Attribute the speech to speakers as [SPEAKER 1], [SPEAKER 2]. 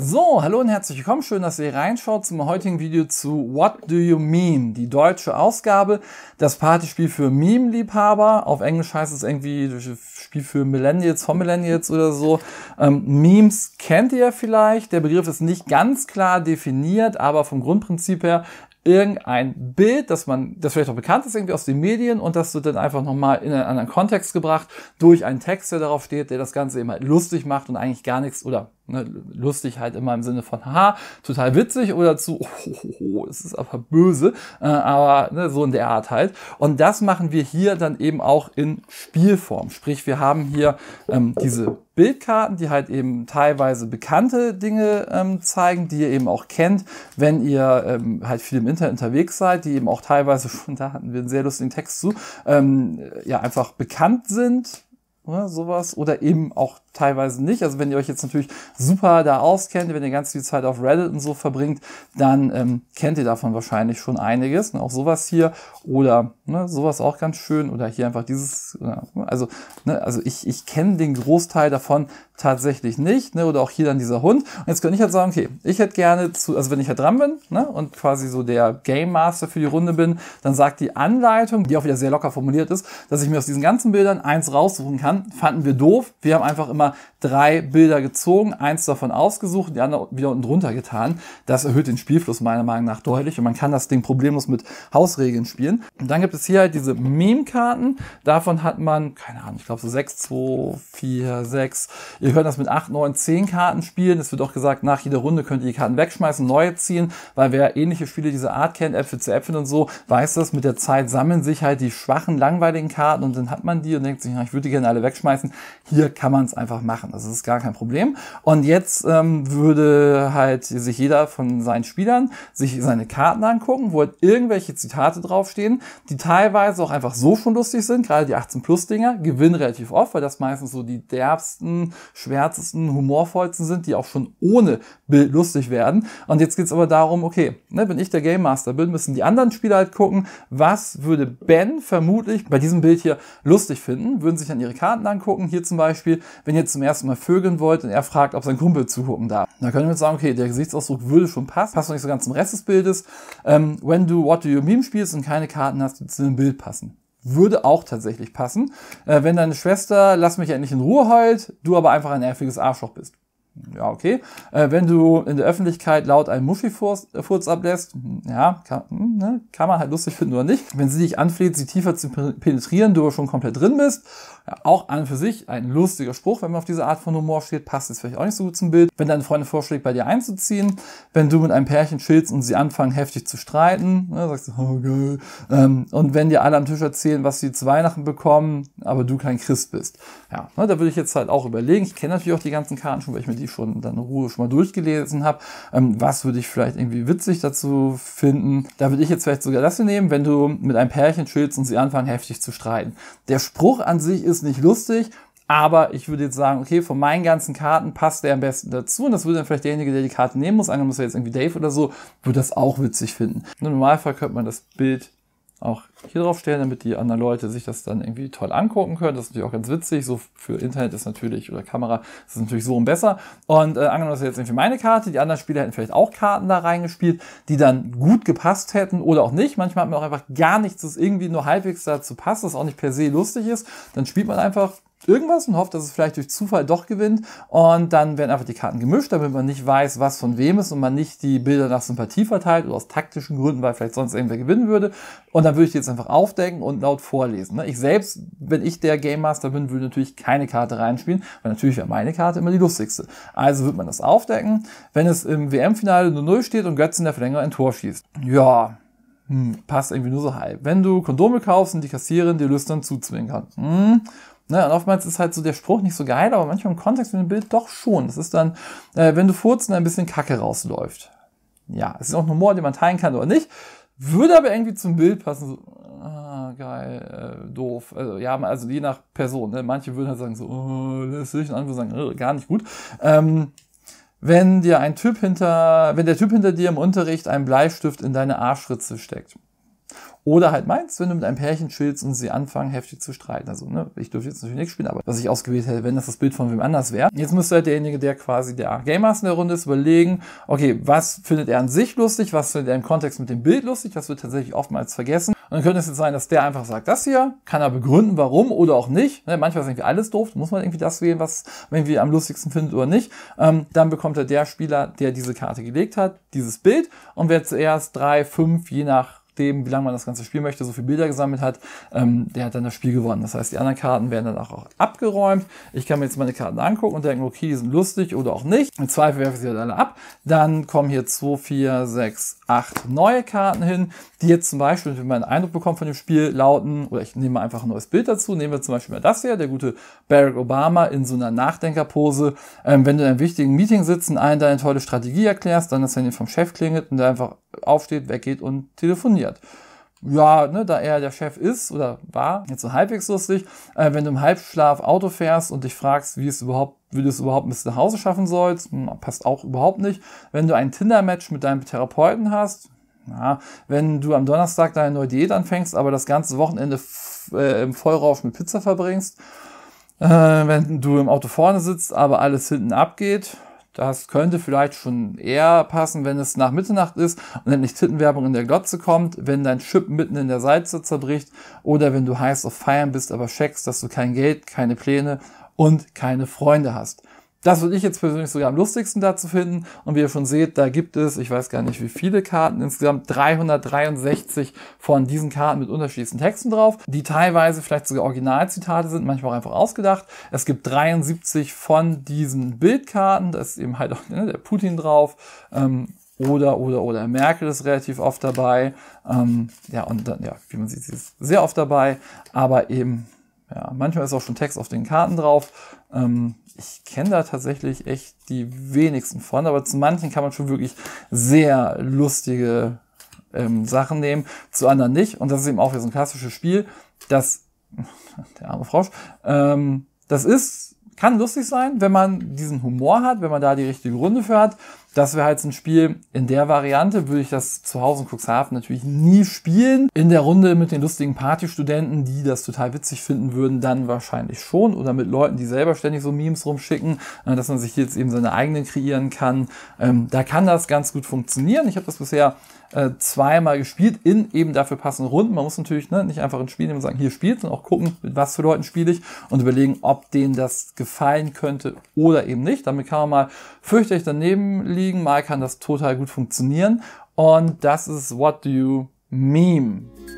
[SPEAKER 1] So, hallo und herzlich willkommen. Schön, dass ihr reinschaut zum heutigen Video zu What Do You Meme? Die deutsche Ausgabe, das Partyspiel für Meme-Liebhaber. Auf Englisch heißt es irgendwie Spiel für Millennials, von Millennials oder so. Ähm, Memes kennt ihr vielleicht. Der Begriff ist nicht ganz klar definiert, aber vom Grundprinzip her irgendein Bild, das man, das vielleicht auch bekannt ist irgendwie aus den Medien und das wird dann einfach nochmal in einen anderen Kontext gebracht durch einen Text, der darauf steht, der das Ganze immer lustig macht und eigentlich gar nichts oder Ne, lustig halt immer im Sinne von, haha, total witzig oder zu, oh, es ist aber böse, äh, aber ne, so in der Art halt. Und das machen wir hier dann eben auch in Spielform. Sprich, wir haben hier ähm, diese Bildkarten, die halt eben teilweise bekannte Dinge ähm, zeigen, die ihr eben auch kennt, wenn ihr ähm, halt viel im Internet unterwegs seid, die eben auch teilweise und da hatten wir einen sehr lustigen Text zu, ähm, ja einfach bekannt sind ne, sowas oder eben auch teilweise nicht. Also wenn ihr euch jetzt natürlich super da auskennt, wenn ihr ganz viel Zeit auf Reddit und so verbringt, dann ähm, kennt ihr davon wahrscheinlich schon einiges. Und ne, auch sowas hier oder Ne, sowas auch ganz schön oder hier einfach dieses, also, ne, also ich, ich kenne den Großteil davon tatsächlich nicht, ne, oder auch hier dann dieser Hund. Und jetzt könnte ich halt sagen, okay, ich hätte gerne zu, also wenn ich halt dran bin, ne, und quasi so der Game Master für die Runde bin, dann sagt die Anleitung, die auch wieder sehr locker formuliert ist, dass ich mir aus diesen ganzen Bildern eins raussuchen kann. Fanden wir doof. Wir haben einfach immer drei Bilder gezogen, eins davon ausgesucht, die andere wieder unten drunter getan. Das erhöht den Spielfluss meiner Meinung nach deutlich und man kann das Ding problemlos mit Hausregeln spielen. Und dann gibt es es hier halt diese Meme-Karten. Davon hat man, keine Ahnung, ich glaube so 6, 2, 4, 6. Ihr könnt das mit 8, 9, 10 Karten spielen. Es wird auch gesagt, nach jeder Runde könnt ihr die Karten wegschmeißen, neue ziehen, weil wer ähnliche Spiele dieser Art kennt, Äpfel zu Äpfeln und so, weiß das, mit der Zeit sammeln sich halt die schwachen, langweiligen Karten und dann hat man die und denkt sich, na, ich würde die gerne alle wegschmeißen. Hier kann man es einfach machen. Das ist gar kein Problem. Und jetzt ähm, würde halt sich jeder von seinen Spielern sich seine Karten angucken, wo halt irgendwelche Zitate draufstehen. Die teilweise auch einfach so schon lustig sind, gerade die 18-Plus-Dinger, gewinnen relativ oft, weil das meistens so die derbsten, schwärzesten, humorvollsten sind, die auch schon ohne Bild lustig werden. Und jetzt geht es aber darum, okay, ne, wenn ich der Game Master bin, müssen die anderen Spieler halt gucken, was würde Ben vermutlich bei diesem Bild hier lustig finden, würden sich dann ihre Karten angucken. Hier zum Beispiel, wenn ihr zum ersten Mal vögeln wollt und er fragt, ob sein Kumpel zugucken darf. Dann können wir sagen, okay, der Gesichtsausdruck würde schon passen, passt noch nicht so ganz zum Rest des Bildes. Ähm, wenn du What Do You Meme spielst und keine Karten hast, die zu dem Bild passen. Würde auch tatsächlich passen, äh, wenn deine Schwester, lass mich endlich in Ruhe heult, du aber einfach ein nerviges Arschloch bist ja, okay. Äh, wenn du in der Öffentlichkeit laut einen Muschifurz äh, ablässt, hm, ja, kann, hm, ne, kann man halt lustig finden oder nicht. Wenn sie dich anfleht, sie tiefer zu penetrieren, du aber schon komplett drin bist, ja, auch an und für sich ein lustiger Spruch, wenn man auf diese Art von Humor steht, passt jetzt vielleicht auch nicht so gut zum Bild. Wenn deine Freundin vorschlägt, bei dir einzuziehen, wenn du mit einem Pärchen chillst und sie anfangen heftig zu streiten, ne, sagst du, oh geil. Ähm, und wenn dir alle am Tisch erzählen, was sie zu Weihnachten bekommen, aber du kein Christ bist. Ja, ne, da würde ich jetzt halt auch überlegen. Ich kenne natürlich auch die ganzen Karten schon, weil ich mir die wirklich schon dann Ruhe schon mal durchgelesen habe. Ähm, was würde ich vielleicht irgendwie witzig dazu finden? Da würde ich jetzt vielleicht sogar das nehmen, wenn du mit einem Pärchen chillst und sie anfangen heftig zu streiten. Der Spruch an sich ist nicht lustig, aber ich würde jetzt sagen, okay, von meinen ganzen Karten passt der am besten dazu. Und das würde dann vielleicht derjenige, der die Karte nehmen muss, angenommen, das wäre jetzt irgendwie Dave oder so, würde das auch witzig finden. Im Normalfall könnte man das Bild auch hier drauf stellen, damit die anderen Leute sich das dann irgendwie toll angucken können. Das ist natürlich auch ganz witzig. So für Internet ist natürlich, oder Kamera, ist natürlich so und besser. Und äh, angenommen, das ist jetzt irgendwie meine Karte. Die anderen Spieler hätten vielleicht auch Karten da reingespielt, die dann gut gepasst hätten oder auch nicht. Manchmal hat man auch einfach gar nichts, das irgendwie nur halbwegs dazu passt, das auch nicht per se lustig ist. Dann spielt man einfach irgendwas und hofft, dass es vielleicht durch Zufall doch gewinnt. Und dann werden einfach die Karten gemischt, damit man nicht weiß, was von wem ist und man nicht die Bilder nach Sympathie verteilt oder aus taktischen Gründen, weil vielleicht sonst irgendwer gewinnen würde. Und dann würde ich die jetzt einfach aufdecken und laut vorlesen. Ne? Ich selbst, wenn ich der Game Master bin, würde natürlich keine Karte reinspielen, weil natürlich wäre meine Karte immer die lustigste. Also wird man das aufdecken, wenn es im WM-Finale 0-0 steht und Götz in der Verlängerung ein Tor schießt. Ja, hm, passt irgendwie nur so halb. Wenn du Kondome kaufst und die Kassiererin dir lüstern zuzwingen kann. Hm, Ne, und oftmals ist halt so der Spruch nicht so geil, aber manchmal im Kontext mit dem Bild doch schon. Das ist dann, äh, wenn du furzen, ein bisschen Kacke rausläuft. Ja, es ist auch ein Humor, den man teilen kann oder nicht. Würde aber irgendwie zum Bild passen. So, ah, geil, äh, doof. Also, ja, also je nach Person. Ne? Manche würden halt sagen so, oh, lässig. Und andere sagen, äh, gar nicht gut. Ähm, wenn dir ein Typ hinter, wenn der Typ hinter dir im Unterricht einen Bleistift in deine Arschritze steckt. Oder halt meins, wenn du mit einem Pärchen chillst und sie anfangen heftig zu streiten. Also, ne, ich dürfte jetzt natürlich nichts spielen, aber was ich ausgewählt hätte, wenn das das Bild von wem anders wäre. Jetzt müsste halt derjenige, der quasi der Game in der Runde ist, überlegen, okay, was findet er an sich lustig, was findet er im Kontext mit dem Bild lustig, das wird tatsächlich oftmals vergessen. Und dann könnte es jetzt sein, dass der einfach sagt, das hier, kann er begründen, warum oder auch nicht. Ne, manchmal ist irgendwie alles doof, muss man irgendwie das wählen, was man irgendwie am lustigsten findet oder nicht. Ähm, dann bekommt er halt der Spieler, der diese Karte gelegt hat, dieses Bild und wer zuerst drei, fünf, je nach nachdem, wie lange man das ganze Spiel möchte, so viele Bilder gesammelt hat, ähm, der hat dann das Spiel gewonnen. Das heißt, die anderen Karten werden dann auch abgeräumt. Ich kann mir jetzt meine Karten angucken und denken, okay, die sind lustig oder auch nicht. Im Zweifel werfe ich sie halt alle ab. Dann kommen hier 2, 4, 6, 8 neue Karten hin, die jetzt zum Beispiel, wenn man einen Eindruck bekommt von dem Spiel, lauten, oder ich nehme einfach ein neues Bild dazu, nehmen wir zum Beispiel mal das hier, der gute Barack Obama in so einer Nachdenkerpose. Ähm, wenn du in einem wichtigen Meeting sitzt und einen deine tolle Strategie erklärst, dann das Handy vom Chef klingelt und einfach aufsteht, weggeht und telefoniert. Ja, ne, da er der Chef ist oder war, jetzt so halbwegs lustig, äh, wenn du im Halbschlaf Auto fährst und dich fragst, wie es überhaupt, wie du es überhaupt bis nach Hause schaffen sollst, hm, passt auch überhaupt nicht. Wenn du ein Tinder-Match mit deinem Therapeuten hast, ja, wenn du am Donnerstag deine neue Diät anfängst, aber das ganze Wochenende äh, im Vollrausch mit Pizza verbringst, äh, wenn du im Auto vorne sitzt, aber alles hinten abgeht, das könnte vielleicht schon eher passen, wenn es nach Mitternacht ist und endlich Tittenwerbung in der Glotze kommt, wenn dein Chip mitten in der Seite zerbricht oder wenn du heiß auf Feiern bist, aber checkst, dass du kein Geld, keine Pläne und keine Freunde hast. Das würde ich jetzt persönlich sogar am lustigsten dazu finden. Und wie ihr schon seht, da gibt es, ich weiß gar nicht wie viele Karten, insgesamt 363 von diesen Karten mit unterschiedlichen Texten drauf, die teilweise vielleicht sogar Originalzitate sind, manchmal auch einfach ausgedacht. Es gibt 73 von diesen Bildkarten, da ist eben halt auch ne, der Putin drauf. Ähm, oder, oder, oder Merkel ist relativ oft dabei. Ähm, ja, und dann, ja, wie man sieht, sie ist sehr oft dabei. Aber eben ja, manchmal ist auch schon Text auf den Karten drauf. Ähm, ich kenne da tatsächlich echt die wenigsten von, aber zu manchen kann man schon wirklich sehr lustige ähm, Sachen nehmen, zu anderen nicht. Und das ist eben auch wieder so ein klassisches Spiel, das, der arme Frosch, ähm, das ist, kann lustig sein, wenn man diesen Humor hat, wenn man da die richtige Runde für hat. Das wäre halt ein Spiel in der Variante, würde ich das zu Hause in Cuxhaven natürlich nie spielen. In der Runde mit den lustigen Partystudenten, die das total witzig finden würden, dann wahrscheinlich schon. Oder mit Leuten, die selber ständig so Memes rumschicken, äh, dass man sich jetzt eben seine eigenen kreieren kann. Ähm, da kann das ganz gut funktionieren. Ich habe das bisher äh, zweimal gespielt in eben dafür passenden Runden. Man muss natürlich ne, nicht einfach ein Spiel nehmen und sagen, hier spielt, sondern auch gucken, mit was für Leuten spiele ich und überlegen, ob denen das gefallen könnte oder eben nicht. Damit kann man mal fürchterlich daneben liegen liegen, mal kann das total gut funktionieren. Und das ist What Do You Meme.